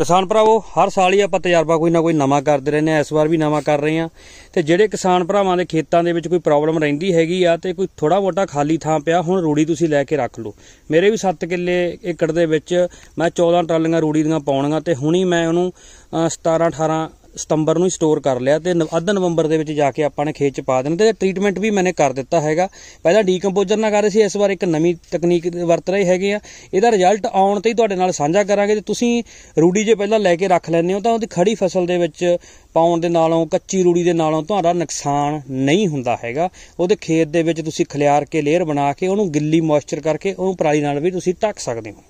ਕਿਸਾਨ ਭਰਾਵੋ ਹਰ ਸਾਲ ਹੀ ਆਪਾਂ ਤਜਰਬਾ ਕੋਈ ਨਾ ਕੋਈ ਨਵਾਂ ਕਰਦੇ ਰਹਿੰਦੇ ਆ ਇਸ ਵਾਰ ਵੀ ਨਵਾਂ ਕਰ ਰਹੇ ਆ ਤੇ ਜਿਹੜੇ ਕਿਸਾਨ ਭਰਾਵਾਂ ਦੇ ਖੇਤਾਂ ਦੇ ਵਿੱਚ ਕੋਈ ਪ੍ਰੋਬਲਮ ਰਹਿੰਦੀ ਹੈਗੀ ਆ ਤੇ ਕੋਈ ਥੋੜਾ ਮੋਟਾ ਖਾਲੀ ਥਾਂ ਪਿਆ ਹੁਣ ਰੂੜੀ ਤੁਸੀਂ ਲੈ ਕੇ ਰੱਖ ਲਓ ਮੇਰੇ ਵੀ 7 ਕਿੱਲੇ ਏਕੜ ਦੇ ਵਿੱਚ ਮੈਂ 14 ਟਰਾਲੀਆਂ ਰੂੜੀ ਦੀਆਂ ਪਾਉਣੀਆਂ ਤੇ ਹੁਣੀ ਮੈਂ ਉਹਨੂੰ 17 18 ਸਤੰਬਰ ਨੂੰ ਸਟੋਰ ਕਰ ਲਿਆ ਤੇ ਅੱਧ ਨਵੰਬਰ ਦੇ ਵਿੱਚ ਜਾ ਕੇ ਆਪਾਂ ਨੇ ਖੇਤ ਚ ਪਾ ਦੇਣ ਤੇ ਟ੍ਰੀਟਮੈਂਟ ਵੀ ਮੈਨੇ ਕਰ ਦਿੱਤਾ ਹੈਗਾ ਪਹਿਲਾਂ ਡੀਕੰਪੋਜ਼ਰ ਨਾਲ ਕਰ ਰਹੇ ਸੀ ਇਸ ਵਾਰ ਇੱਕ ਨਵੀਂ ਤਕਨੀਕ ਵਰਤ ਰਹੇ ਹੈਗੇ ਆ ਇਹਦਾ ਰਿਜ਼ਲਟ ਆਉਣ ਤੇ ਹੀ ਤੁਹਾਡੇ ਨਾਲ ਸਾਂਝਾ ਕਰਾਂਗੇ ਤੇ ਤੁਸੀਂ ਰੂੜੀ ਜੇ ਪਹਿਲਾਂ ਲੈ ਕੇ ਰੱਖ ਲੈਂਦੇ ਹੋ ਤਾਂ ਉਹਦੀ ਖੜੀ ਫਸਲ ਦੇ ਵਿੱਚ ਪਾਉਣ ਦੇ ਨਾਲੋਂ ਕੱਚੀ ਰੂੜੀ ਦੇ ਨਾਲੋਂ ਤੁਹਾਡਾ ਨੁਕਸਾਨ ਨਹੀਂ ਹੁੰਦਾ ਹੈਗਾ ਉਹਦੇ ਖੇਤ ਦੇ ਵਿੱਚ ਤੁਸੀਂ ਖਲਿਆਰ ਕੇ ਲੇਅਰ ਬਣਾ ਕੇ ਉਹਨੂੰ ਗਿੱਲੀ ਮੋਇਸਚਰ ਕਰਕੇ ਉਹਨੂੰ ਪਰਾਲੀ ਨਾਲ ਵੀ ਤੁਸੀਂ ਟੱਕ ਸਕਦੇ ਹੋ